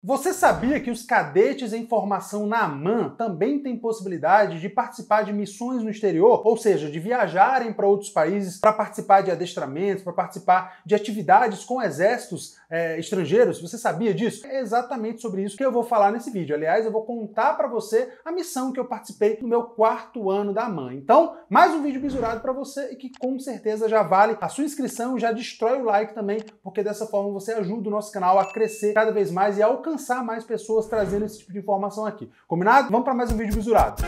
Você sabia que os cadetes em formação na AMAN também têm possibilidade de participar de missões no exterior, ou seja, de viajarem para outros países para participar de adestramentos, para participar de atividades com exércitos é, estrangeiros? Você sabia disso? É exatamente sobre isso que eu vou falar nesse vídeo. Aliás, eu vou contar para você a missão que eu participei no meu quarto ano da AMAN. Então, mais um vídeo bisurado para você e que com certeza já vale a sua inscrição, já destrói o like também, porque dessa forma você ajuda o nosso canal a crescer cada vez mais e a alcançar alcançar mais pessoas trazendo esse tipo de informação aqui. Combinado? Vamos para mais um vídeo misurado.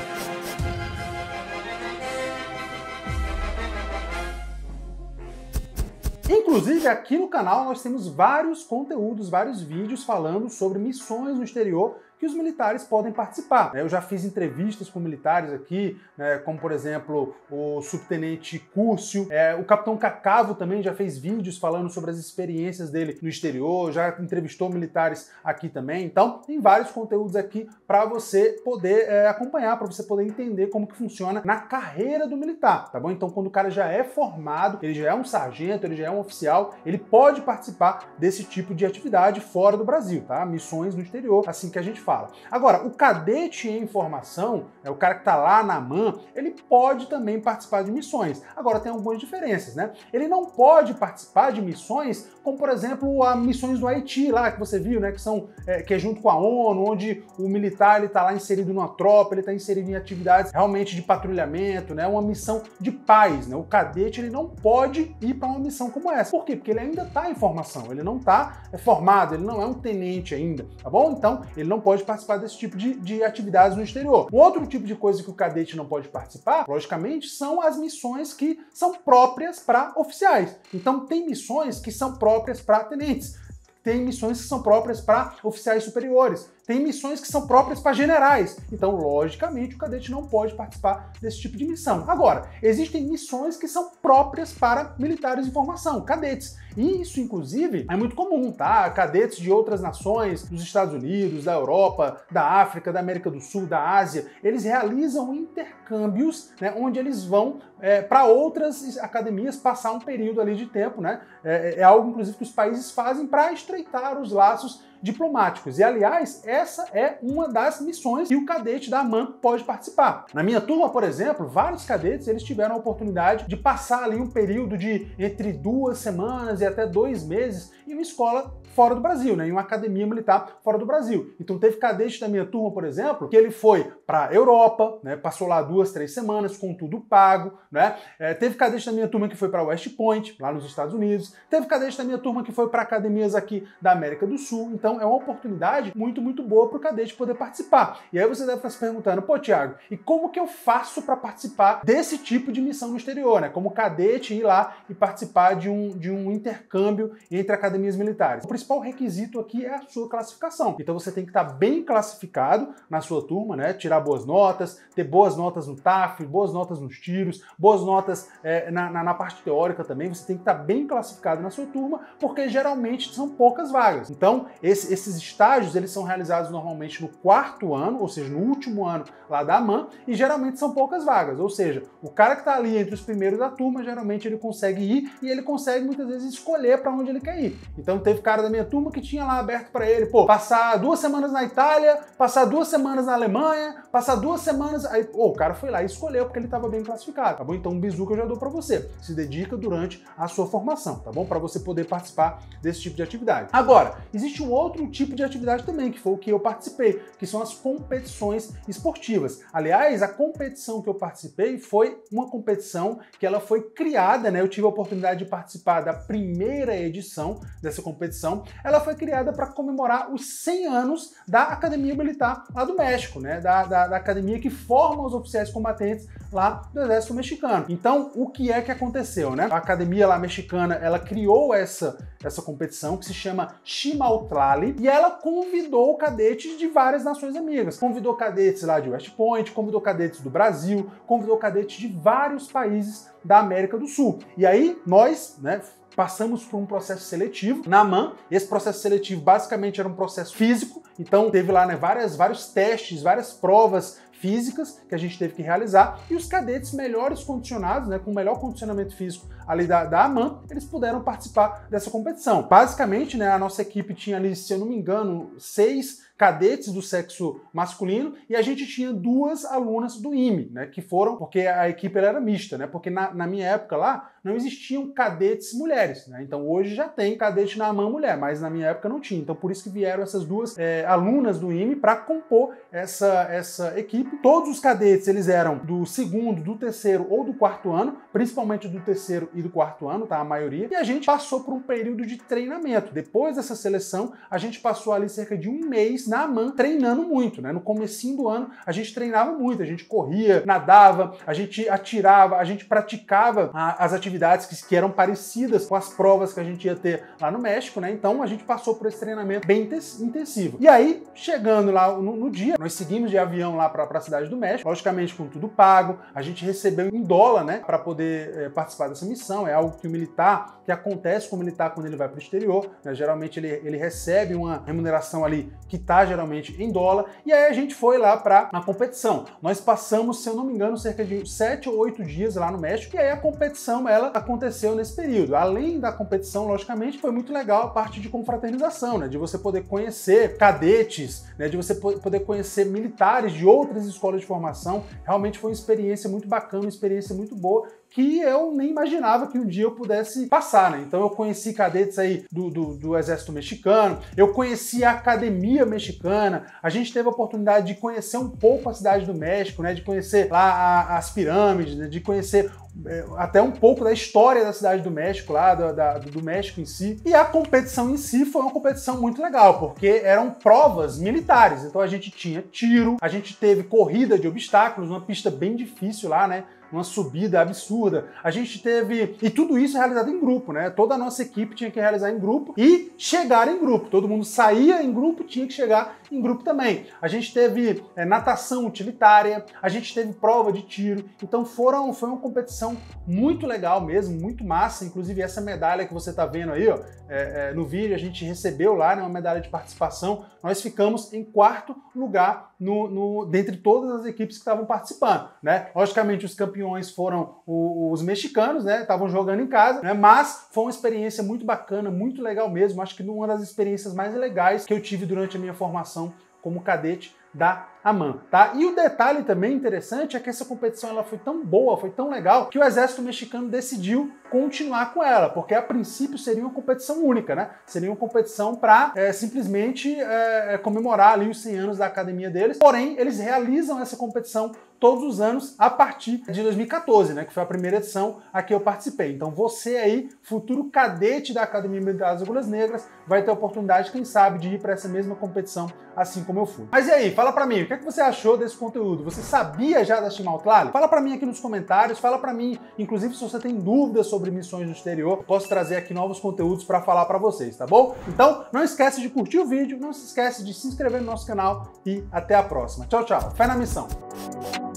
Inclusive, aqui no canal nós temos vários conteúdos, vários vídeos falando sobre missões no exterior que os militares podem participar. Né? Eu já fiz entrevistas com militares aqui, né? como por exemplo o subtenente Cúrcio, é, o capitão Cacavo também já fez vídeos falando sobre as experiências dele no exterior, já entrevistou militares aqui também. Então tem vários conteúdos aqui para você poder é, acompanhar, para você poder entender como que funciona na carreira do militar, tá bom? Então quando o cara já é formado, ele já é um sargento, ele já é um oficial, ele pode participar desse tipo de atividade fora do Brasil, tá? Missões no exterior, assim que a gente faz fala. Agora, o cadete em formação, é né, o cara que está lá na MAN, ele pode também participar de missões. Agora, tem algumas diferenças, né? Ele não pode participar de missões como, por exemplo, as missões do Haiti, lá que você viu, né? Que, são, é, que é junto com a ONU, onde o militar ele está lá inserido numa tropa, ele está inserido em atividades realmente de patrulhamento, né? Uma missão de paz, né? O cadete, ele não pode ir para uma missão como essa. Por quê? Porque ele ainda está em formação, ele não está é, formado, ele não é um tenente ainda, tá bom? Então, ele não pode pode participar desse tipo de, de atividades no exterior. Um outro tipo de coisa que o cadete não pode participar, logicamente, são as missões que são próprias para oficiais. Então, tem missões que são próprias para tenentes tem missões que são próprias para oficiais superiores. Tem missões que são próprias para generais, então, logicamente, o cadete não pode participar desse tipo de missão. Agora, existem missões que são próprias para militares em formação, cadetes. E isso, inclusive, é muito comum, tá? Cadetes de outras nações, dos Estados Unidos, da Europa, da África, da América do Sul, da Ásia, eles realizam intercâmbios né, onde eles vão é, para outras academias passar um período ali de tempo, né? É, é, é algo, inclusive, que os países fazem para estreitar os laços diplomáticos. E, aliás, essa é uma das missões que o cadete da AMAN pode participar. Na minha turma, por exemplo, vários cadetes eles tiveram a oportunidade de passar ali um período de entre duas semanas e até dois meses em uma escola fora do Brasil, né? em uma academia militar fora do Brasil. Então teve cadete da minha turma, por exemplo, que ele foi para Europa, né? passou lá duas, três semanas com tudo pago, né? É, teve cadete da minha turma que foi para West Point, lá nos Estados Unidos. Teve cadete da minha turma que foi para academias aqui da América do Sul. Então é uma oportunidade muito, muito boa para o cadete poder participar. E aí você deve estar se perguntando, pô, Tiago, e como que eu faço para participar desse tipo de missão no exterior, né? Como cadete ir lá e participar de um, de um intercâmbio entre academias militares. O principal requisito aqui é a sua classificação. Então você tem que estar tá bem classificado na sua turma, né? Tirar boas notas, ter boas notas no TAF, boas notas nos tiros, boas notas é, na, na, na, parte teórica também, você tem que estar tá bem classificado na sua turma, porque geralmente são poucas vagas. Então, esse, esses estágios, eles são realizados normalmente no quarto ano, ou seja, no último ano lá da AMAN, e geralmente são poucas vagas, ou seja, o cara que está ali entre os primeiros da turma, geralmente ele consegue ir e ele consegue muitas vezes escolher para onde ele quer ir. Então, teve cara da minha turma que tinha lá aberto para ele, pô, passar duas semanas na Itália, passar duas semanas na Alemanha, passar duas semanas. Aí, pô, o cara foi lá e escolheu porque ele estava bem classificado. Tá bom? Então, um bizu que eu já dou para você. Se dedica durante a sua formação, tá bom? Para você poder participar desse tipo de atividade. Agora, existe um outro tipo de atividade também, que foi o que eu participei, que são as competições esportivas. Aliás, a competição que eu participei foi uma competição que ela foi criada, né? Eu tive a oportunidade de participar da primeira edição dessa competição. Ela foi criada para comemorar os 100 anos da Academia Militar lá do México, né? Da, da, da academia que forma os oficiais combatentes lá do Exército Mexicano mexicano. Então, o que é que aconteceu, né? A academia lá mexicana, ela criou essa, essa competição que se chama Chimaltlali e ela convidou cadetes de várias nações amigas. Convidou cadetes lá de West Point, convidou cadetes do Brasil, convidou cadetes de vários países da América do Sul. E aí, nós, né, passamos por um processo seletivo na MAN. Esse processo seletivo basicamente era um processo físico, então teve lá né, várias, vários testes, várias provas físicas que a gente teve que realizar e os cadetes melhores condicionados, né, com melhor condicionamento físico ali da, da AMAN, eles puderam participar dessa competição. Basicamente, né, a nossa equipe tinha ali, se eu não me engano, seis cadetes do sexo masculino e a gente tinha duas alunas do IME, né, que foram, porque a equipe era mista, né, porque na, na minha época lá não existiam cadetes mulheres, né, então hoje já tem cadete na AMAN mulher, mas na minha época não tinha, então por isso que vieram essas duas é, alunas do IME para compor essa, essa equipe Todos os cadetes eles eram do segundo, do terceiro ou do quarto ano, principalmente do terceiro e do quarto ano, tá? A maioria. E a gente passou por um período de treinamento. Depois dessa seleção, a gente passou ali cerca de um mês na AMAN treinando muito, né? No comecinho do ano, a gente treinava muito, a gente corria, nadava, a gente atirava, a gente praticava a, ah, as atividades que, que eram parecidas com as provas que a gente ia ter lá no México, né? Então a gente passou por esse treinamento bem intensivo. E aí, chegando lá no, no dia, nós seguimos de avião lá para a cidade do México, logicamente com tudo pago. A gente recebeu em dólar, né, para poder é, participar dessa missão. É algo que o militar, que acontece com o militar quando ele vai para o exterior, né? geralmente ele, ele recebe uma remuneração ali que tá geralmente em dólar. E aí a gente foi lá para a competição. Nós passamos, se eu não me engano, cerca de sete ou oito dias lá no México. E aí a competição ela aconteceu nesse período. Além da competição, logicamente, foi muito legal a parte de confraternização, né, de você poder conhecer cadetes, né, de você poder conhecer militares de outras escolas de formação. Realmente foi uma experiência muito bacana, uma experiência muito boa que eu nem imaginava que um dia eu pudesse passar, né? Então eu conheci cadetes aí do, do, do, Exército Mexicano, eu conheci a Academia Mexicana, a gente teve a oportunidade de conhecer um pouco a Cidade do México, né? De conhecer lá a, as pirâmides, né? de conhecer é, até um pouco da história da cidade do México, lá do, da, do, México em si. E a competição em si foi uma competição muito legal, porque eram provas militares. Então a gente tinha tiro, a gente teve corrida de obstáculos, uma pista bem difícil lá, né? uma subida absurda. A gente teve. E tudo isso é realizado em grupo, né? Toda a nossa equipe tinha que realizar em grupo e chegar em grupo. Todo mundo saía em grupo, tinha que chegar em grupo também. A gente teve é, natação utilitária, a gente teve prova de tiro. Então foram, foi uma competição muito legal mesmo, muito massa. Inclusive, essa medalha que você está vendo aí ó, é, é, no vídeo, a gente recebeu lá né, uma medalha de participação. Nós ficamos em quarto lugar no, no dentre todas as equipes que estavam participando. Né? Logicamente, os campeões campeões foram os mexicanos, né? Estavam jogando em casa, né? Mas foi uma experiência muito bacana, muito legal mesmo. Acho que uma das experiências mais legais que eu tive durante a minha formação como cadete da AMAN, tá? E o detalhe também interessante é que essa competição ela foi tão boa, foi tão legal, que o exército mexicano decidiu continuar com ela, porque a princípio seria uma competição única, né? Seria uma competição para é, simplesmente é, é, comemorar ali os 100 anos da academia deles. Porém, eles realizam essa competição todos os anos a partir de 2014, né, que foi a primeira edição a que eu participei. Então você aí, futuro cadete da Academia Militar das Agulhas Negras, vai ter a oportunidade, quem sabe, de ir para essa mesma competição, assim como eu fui. Mas e aí, fala para mim, o que, é que você achou desse conteúdo? Você sabia já da Chimaltlali? Fala para mim aqui nos comentários, fala para mim, inclusive se você tem dúvidas sobre missões no exterior, posso trazer aqui novos conteúdos para falar para vocês, tá bom? Então, não esquece de curtir o vídeo, não se esquece de se inscrever no nosso canal e até a próxima. Tchau, tchau. Fé na missão.